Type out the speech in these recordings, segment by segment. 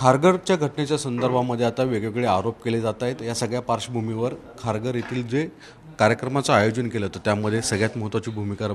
खारघरच्या घटनेच्या संदर्भामध्ये आता वेगवेगळे आरोप केले जात आहेत या सगळ्या पार्श्वभूमीवर खारघर येथील जे कार्यक्रमाचं आयोजन केलं होतं त्यामध्ये सगळ्यात महत्त्वाची भूमिका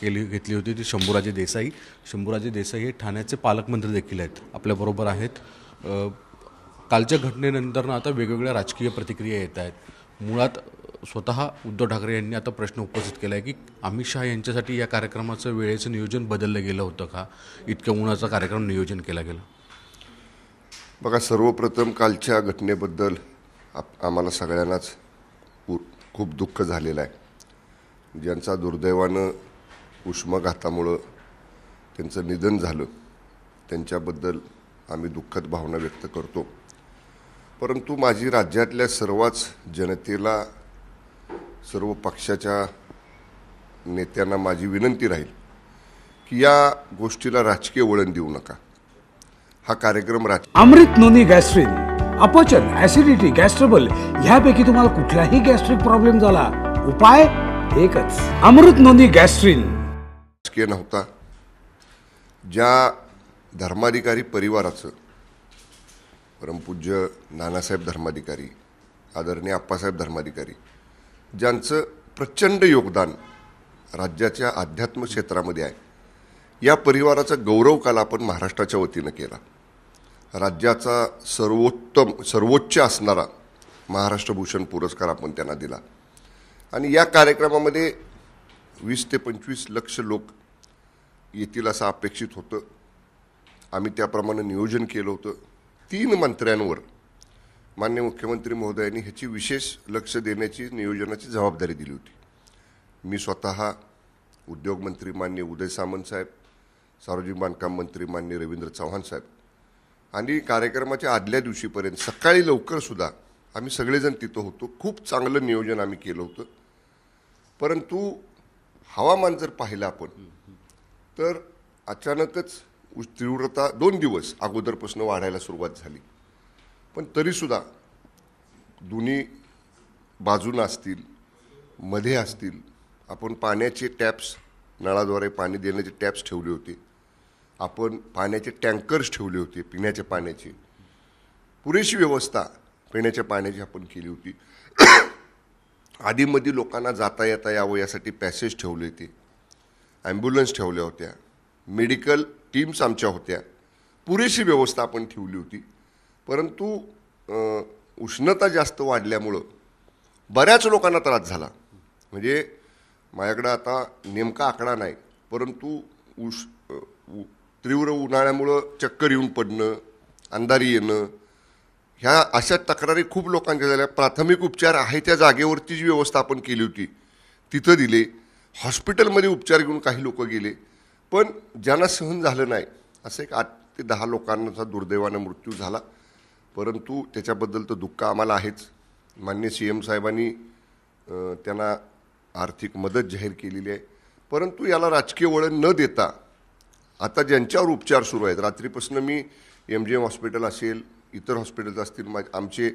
केली घेतली होती ती शंभूराजे देसाई शंभूराजे देसाई हे ठाण्याचे पालकमंत्री देखील आहेत आपल्याबरोबर आहेत कालच्या घटनेनंतरनं आता वेगवेगळ्या राजकीय प्रतिक्रिया येत आहेत मुळात स्वतः उद्धव ठाकरे यांनी आता प्रश्न उपस्थित केला आहे की अमित शहा यांच्यासाठी या कार्यक्रमाचं वेळेचं नियोजन बदललं गेलं होतं का इतक्या उन्हाचा कार्यक्रम नियोजन केला गेला बघा सर्वप्रथम कालच्या घटनेबद्दल आप आम्हाला सगळ्यांनाच खूप दुःख झालेलं आहे ज्यांचा दुर्दैवानं उष्माघातामुळं त्यांचं निधन झालं त्यांच्याबद्दल आम्ही दुःखद भावना व्यक्त करतो परंतु माझी राज्यातल्या सर्वच जनतेला सर्व पक्षाच्या नेत्यांना माझी विनंती राहील की या गोष्टीला राजकीय वळण देऊ नका हा कार्यक्रम राहतो अमृत नोनी गॅस्ट्रिन अपचन ऍसिडिटी गॅस्ट्रबल ह्यापैकी तुम्हाला कुठलाही गॅस्ट्रिक प्रॉब्लेम झाला उपाय एकच अमृत नोनी गॅस्ट्रिन नव्हता ज्या धर्माधिकारी परिवाराचं परमपूज्य नानासाहेब धर्माधिकारी आदरणीय आप्पासाहेब धर्माधिकारी ज्यांचं प्रचंड योगदान राज्याच्या अध्यात्म क्षेत्रामध्ये आहे या परिवाराचा गौरव काल आपण महाराष्ट्राच्या वतीनं केला राज्याचा सर्वोत्तम सर्वोच्च असणारा महाराष्ट्र भूषण पुरस्कार आपण त्यांना दिला आणि या कार्यक्रमामध्ये वीस ते पंचवीस लक्ष लोक येतील असं अपेक्षित होतं आम्ही त्याप्रमाणे नियोजन केलं होतं तीन मंत्र्यांवर मान्य मुख्यमंत्री महोदयांनी ह्याची विशेष लक्ष देण्याची नियोजनाची जबाबदारी दिली होती मी स्वतः उद्योगमंत्री मान्य उदय सामंत साहेब सार्वजनिक बांधकाम मंत्री मान्य रवींद्र चव्हाण साहेब आणि कार्यक्रमाच्या आदल्या दिवशीपर्यंत सकाळी लवकरसुद्धा आम्ही सगळेजण तिथं होतो खूप चांगलं नियोजन आम्ही केलं होतं परंतु हवामान जर पाहिलं आपण तर अचानकच तीव्रता दोन दिवस अगोदरपासून वाढायला सुरुवात झाली पण तरीसुद्धा दोन्ही बाजूनं असतील मध्ये असतील आपण पाण्याचे टॅप्स नळाद्वारे पाणी देण्याचे टॅप्स ठेवले होते आपण पाण्याचे टँकर्स ठेवले होते पिण्याच्या पाण्याचे पुरेशी व्यवस्था पिण्याच्या पाण्याची आपण केली होती आधीमध्ये लोकांना जाता येता यावं यासाठी पॅसेज ठेवले होते ॲम्ब्युलन्स ठेवल्या होत्या मेडिकल टीम्स आमच्या होत्या पुरेशी व्यवस्था आपण ठेवली होती परंतु उष्णता जास्त वाढल्यामुळं बऱ्याच लोकांना त्रास झाला म्हणजे माझ्याकडं आता नेमका आकडा नाही परंतु उष तीव्र उन्हाळ्यामुळं चक्कर येऊन पडणं अंधारी येणं ह्या अशा तक्रारी खूप लोकांच्या झाल्या प्राथमिक उपचार आहे त्या जागेवरती जी व्यवस्था आपण केली होती तिथं दिले हॉस्पिटलमध्ये उपचार घेऊन काही लोक गेले पण ज्यांना सहन झालं नाही असं एक आठ ते दहा लोकांचा दुर्दैवानं मृत्यू झाला परंतु त्याच्याबद्दल तर दुःख आम्हाला आहेच मान्य सी एम साहेबांनी त्यांना आर्थिक मदत जाहीर केलेली आहे परंतु याला राजकीय वळण न देता आता ज्यांच्यावर उपचार सुरू आहेत रात्रीपासून मी एम जी एम हॉस्पिटल असेल इतर हॉस्पिटल्स असतील मा आमचे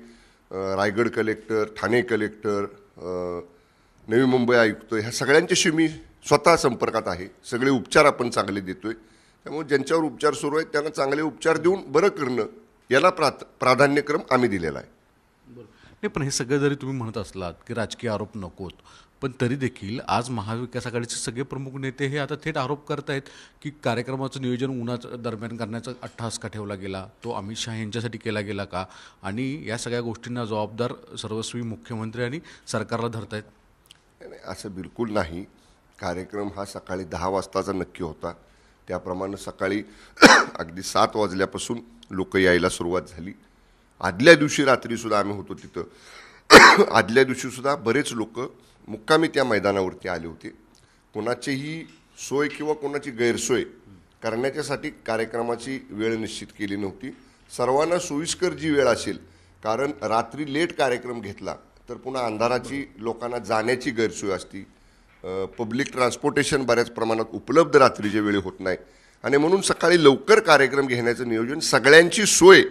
रायगड कलेक्टर ठाणे कलेक्टर नवी मुंबई आयुक्त ह्या सगळ्यांच्याशी मी स्वतः संपर्कात आहे सगळे उपचार आपण चांगले देतो आहे त्यामुळे ज्यांच्यावर उपचार सुरू आहेत त्यांना चांगले उपचार देऊन बरं करणं याला प्रात प्राधान्यक्रम आम्ही दिलेला आहे नाही पण हे सगळं जरी तुम्ही म्हणत असलात की राजकीय आरोप नकोत पण तरी देखील आज महाविकास आघाडीचे सगळे प्रमुख नेते हे आता थेट आरोप करत आहेत की कार्यक्रमाचं नियोजन उन्हाच्या दरम्यान करण्याचा अट्टहास का ठेवला गेला तो अमित शहा यांच्यासाठी केला गेला का आणि या सगळ्या गोष्टींना जबाबदार सर्वस्वी मुख्यमंत्री आणि सरकारला धरतायत असं बिलकुल नाही कार्यक्रम हा सकाळी दहा वाजताचा नक्की होता त्याप्रमाणे सकाळी अगदी सात वाजल्यापासून लोक यायला सुरुवात झाली आदल्या दिवशी रात्रीसुद्धा आम्ही होतो तिथं आदल्या दिवशीसुद्धा बरेच लोक मुक्कामी त्या मैदानावरती आली होती कोणाचीही सोय किंवा कोणाची गैरसोय करण्याच्यासाठी कार्यक्रमाची वेळ निश्चित केली नव्हती सर्वांना सोयीस्कर जी वेळ असेल कारण रात्री लेट कार्यक्रम घेतला तर पुन्हा अंधाराची लोकांना जाण्याची गैरसोय असती पब्लिक ट्रान्सपोर्टेशन बऱ्याच प्रमाणात उपलब्ध रात्रीच्या वेळी होत नाही आणि म्हणून सकाळी लवकर कार्यक्रम घेण्याचं नियोजन सगळ्यांची सोय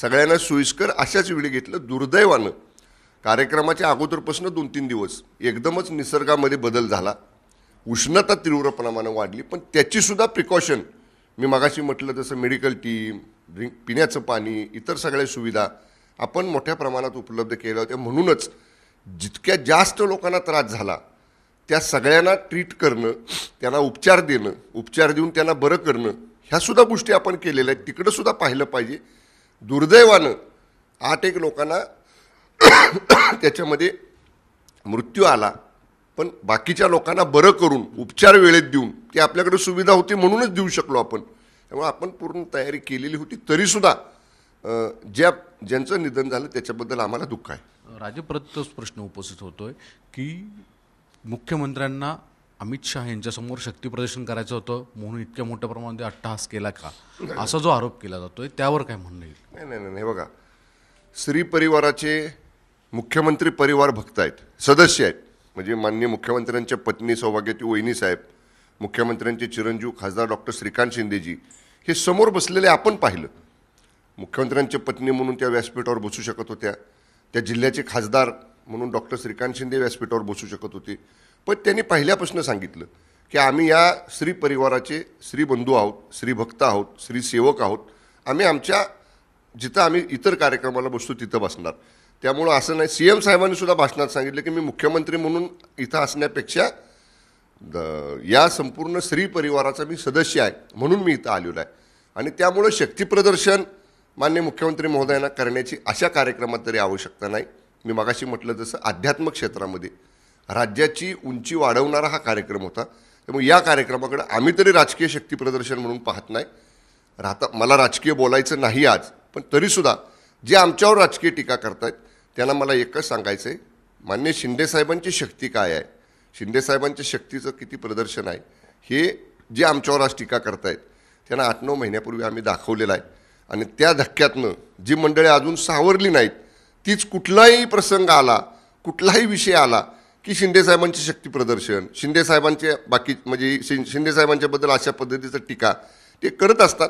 सगळ्यांना सोयीस्कर अशाच वेळी घेतलं दुर्दैवानं कार्यक्रमाच्या अगोदरपासून दोन तीन दिवस एकदमच निसर्गामध्ये बदल झाला उष्णता तीव्र प्रमाणात वाढली पण त्याचीसुद्धा प्रिकॉशन मी मागाशी म्हटलं तसं मेडिकल टीम ड्रिंक पिण्याचं पाणी इतर सगळ्या सुविधा आपण मोठ्या प्रमाणात उपलब्ध केल्या होत्या म्हणूनच जितक्या जास्त लोकांना त्रास झाला त्या सगळ्यांना ट्रीट करणं त्यांना उपचार देणं उपचार देऊन त्यांना बरं करणं ह्यासुद्धा गोष्टी आपण केलेल्या आहेत तिकडंसुद्धा पाहिलं पाहिजे दुर्दैवानं आठ एक लोकांना त्याच्यामध्ये मृत्यू आला पण बाकीच्या लोकांना बरं करून उपचार वेळेत देऊन ती आपल्याकडे सुविधा होती म्हणूनच देऊ शकलो आपण त्यामुळे आपण पूर्ण तयारी केलेली होती तरीसुद्धा ज्या ज्यांचं निधन झालं त्याच्याबद्दल आम्हाला दुःख आहे राजप्रतच प्रश्न उपस्थित होतोय की मुख्यमंत्र्यांना अमित शहा यांच्यासमोर प्रदर्शन करायचं होतं म्हणून इतक्या मोठ्या प्रमाणात अट्टहास केला का असा जो आरोप केला जातोय त्यावर काय म्हणणं येईल नाही नाही नाही बघा स्त्री परिवाराचे मुख्यमंत्री परिवार भक्त आहेत सदस्य आहेत म्हणजे माननीय मुख्यमंत्र्यांच्या पत्नी सौभाग्यवती वहिनी साहेब मुख्यमंत्र्यांचे चिरंजीव खासदार डॉक्टर श्रीकांत शिंदेजी हे समोर बसलेले आपण पाहिलं मुख्यमंत्र्यांच्या पत्नी म्हणून त्या व्यासपीठावर बसू शकत होत्या त्या जिल्ह्याचे खासदार म्हणून डॉक्टर श्रीकांत शिंदे व्यासपीठावर बसू शकत होते पण त्यांनी पहिल्यापासून सांगितलं की आम्ही या श्री परिवाराचे श्री बंधू आहोत श्रीभक्त भक्त आहोत श्रीसेवक सेवक आहोत आम्ही आमच्या जिथं आम्ही इतर कार्यक्रमाला बसतो तिथं बसणार त्यामुळं असं नाही सी एम साहेबांनी सुद्धा भाषणात सांगितलं की मी मुख्यमंत्री म्हणून इथं असण्यापेक्षा द या संपूर्ण स्त्री परिवाराचा मी सदस्य आहे म्हणून मी इथं आलेलो आहे आणि त्यामुळं शक्तीप्रदर्शन मान्य मुख्यमंत्री महोदयांना करण्याची अशा कार्यक्रमात तरी आवश्यकता नाही मी मागाशी म्हटलं तसं अध्यात्म क्षेत्रामध्ये राज्याची उंची वाढवणारा हा कार्यक्रम होता त्यामुळे या कार्यक्रमाकडे आम्ही तरी राजकीय शक्तीप्रदर्शन म्हणून पाहत नाही राहता मला राजकीय बोलायचं नाही आज पण तरीसुद्धा जे आमच्यावर राजकीय टीका आहेत त्यांना मला एकच सांगायचं आहे मान्य शिंदेसाहेबांची शक्ती काय आहे शिंदेसाहेबांच्या शक्तीचं किती प्रदर्शन आहे हे जे आमच्यावर आज टीका करतायत त्यांना आठ नऊ महिन्यापूर्वी आम्ही दाखवलेलं आहे आणि त्या धक्क्यातनं जी मंडळे अजून सावरली नाहीत तीच कुठलाही प्रसंग आला कुठलाही विषय आला की शिंदेसाहेबांचे शक्ती प्रदर्शन शिंदेसाहेबांचे बाकी म्हणजे शि शिंदेसाहेबांच्याबद्दल अशा पद्धतीचं टीका ते करत असतात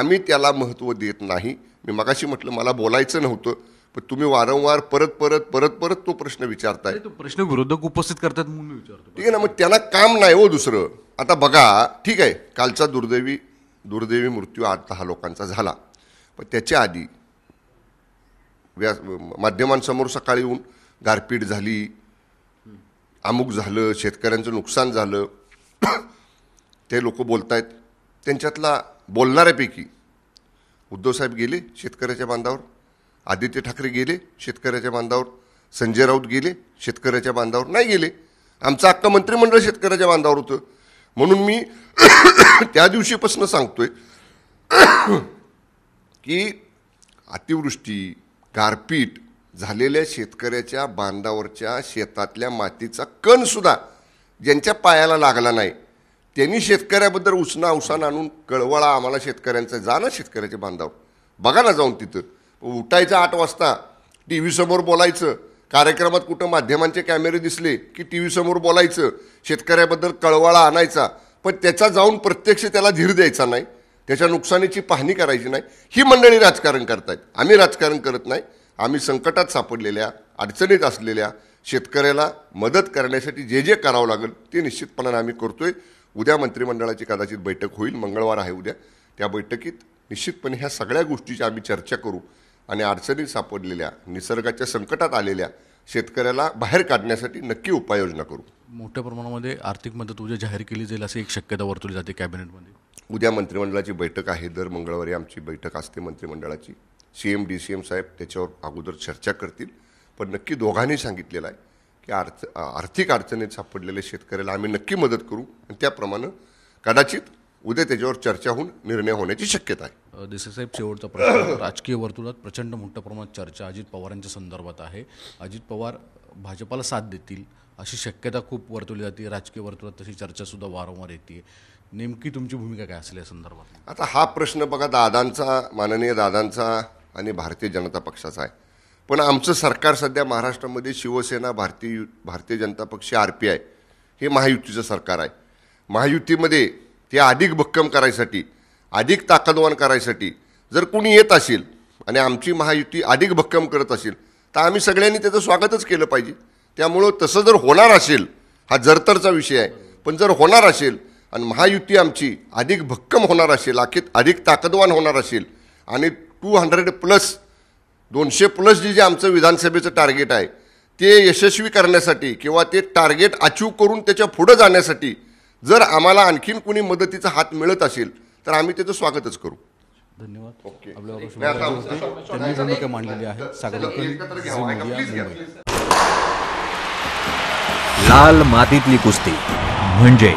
आम्ही त्याला महत्त्व देत नाही मी मगाशी म्हटलं मला बोलायचं नव्हतं पण तुम्ही वारंवार परत परत परत परत तो प्रश्न विचारताय तो प्रश्न विरोधक उपस्थित करतात म्हणून मी विचारतो ठीक आहे ना मग त्याला काम नाही हो दुसरं आता बघा ठीक आहे कालचा दुर्दैवी दुर्दैवी मृत्यू आठ दहा लोकांचा झाला पण त्याच्या आधी व्यास माध्यमांसमोर सकाळी येऊन गारपीट झाली अमुक झालं शेतकऱ्यांचं नुकसान झालं ते लोक बोलत आहेत त्यांच्यातला बोलणाऱ्यापैकी उद्धवसाहेब गेले शेतकऱ्याच्या बांधावर आदित्य ठाकरे गेले शेतकऱ्याच्या बांधावर संजय राऊत गेले शेतकऱ्याच्या बांधावर नाही गेले आमचं अख्खं मंत्रिमंडळ शेतकऱ्याच्या बांधावर होतं म्हणून मी त्या दिवशीपासून सांगतोय की अतिवृष्टी गारपीट झालेल्या शेतकऱ्याच्या बांधावरच्या शेतातल्या मातीचा कणसुद्धा ज्यांच्या पायाला लागला नाही त्यांनी शेतकऱ्याबद्दल उसना उसान आणून कळवळा आम्हाला शेतकऱ्यांचा जा ना शेतकऱ्याच्या बांधावर बघा ना जाऊन तिथं उठायचं आठ वाजता टी व्हीसमोर बोलायचं कार्यक्रमात कुठं माध्यमांचे कॅमेरे दिसले की टी व्हीसमोर बोलायचं शेतकऱ्याबद्दल कळवाळा आणायचा पण त्याचा जाऊन प्रत्यक्ष त्याला धीर द्यायचा नाही त्याच्या नुकसानीची पाहणी करायची नाही ही मंडळी राजकारण करतायत आम्ही राजकारण करत नाही आम्ही संकटात सापडलेल्या अडचणीत असलेल्या शेतकऱ्याला मदत करण्यासाठी जे जे करावं लागेल ते निश्चितपणाने आम्ही करतोय उद्या मंत्रिमंडळाची कदाचित बैठक होईल मंगळवार आहे उद्या त्या बैठकीत निश्चितपणे ह्या सगळ्या गोष्टीची आम्ही चर्चा करू आणि अडचणीत सापडलेल्या निसर्गाच्या संकटात आलेल्या शेतकऱ्याला बाहेर काढण्यासाठी नक्की उपाययोजना करू मोठ्या प्रमाणामध्ये आर्थिक मदत उद्या जाहीर केली जाईल असे एक शक्यता वर्तवली जाते कॅबिनेटमध्ये उद्या मंत्रिमंडळाची बैठक आहे दर मंगळवारी आमची बैठक असते मंत्रिमंडळाची C M D C M साहेब त्याच्यावर अगोदर चर्चा करतील पण नक्की दोघांनी सांगितलेलं आहे की अर्थ आर्थिक अडचणीत सापडलेल्या शेतकऱ्याला आम्ही नक्की मदत करू आणि त्याप्रमाणे कदाचित उद्या त्याच्यावर चर्चा होऊन निर्णय होण्याची शक्यता आहे देसाईसाहेब शेवटचा प्रश्न राजकीय वर्तुळात प्रचंड मोठ्या प्रमाणात चर्चा अजित पवारांच्या संदर्भात आहे अजित पवार भाजपाला साथ देतील अशी शक्यता खूप वर्तवली जाते राजकीय वर्तुळात तशी चर्चासुद्धा वारंवार येते नेमकी तुमची भूमिका काय असेल या संदर्भात आता हा प्रश्न बघा दादांचा माननीय दादांचा आणि भारतीय जनता पक्षाचा आहे पण आमचं सरकार सध्या महाराष्ट्रामध्ये शिवसेना भारतीय भारतीय जनता पक्ष आर पी आय हे महायुतीचं सरकार आहे महायुतीमध्ये ते अधिक भक्कम करायसाठी अधिक ताकदवान करायसाठी जर कोणी येत असेल आणि आमची महायुती अधिक भक्कम करत असेल तर आम्ही सगळ्यांनी त्याचं स्वागतच केलं पाहिजे त्यामुळं तसं जर होणार असेल हा जरतरचा विषय आहे पण जर होणार असेल आणि महायुती आमची अधिक भक्कम होणार असेल अखेर अधिक ताकदवान होणार असेल आणि टू हंड्रेड प्लस दोनशे प्लस जे जे आमचं विधानसभेचं टार्गेट आहे ते यशस्वी करण्यासाठी किंवा ते टार्गेट अचीव करून त्याच्या पुढं जाण्यासाठी जर आम्हाला आणखीन कोणी मदतीचा हात मिळत असेल तर आम्ही त्याचं स्वागतच करू धन्यवाद मांडलेली आहे लाल मातीतली कुस्ती म्हणजे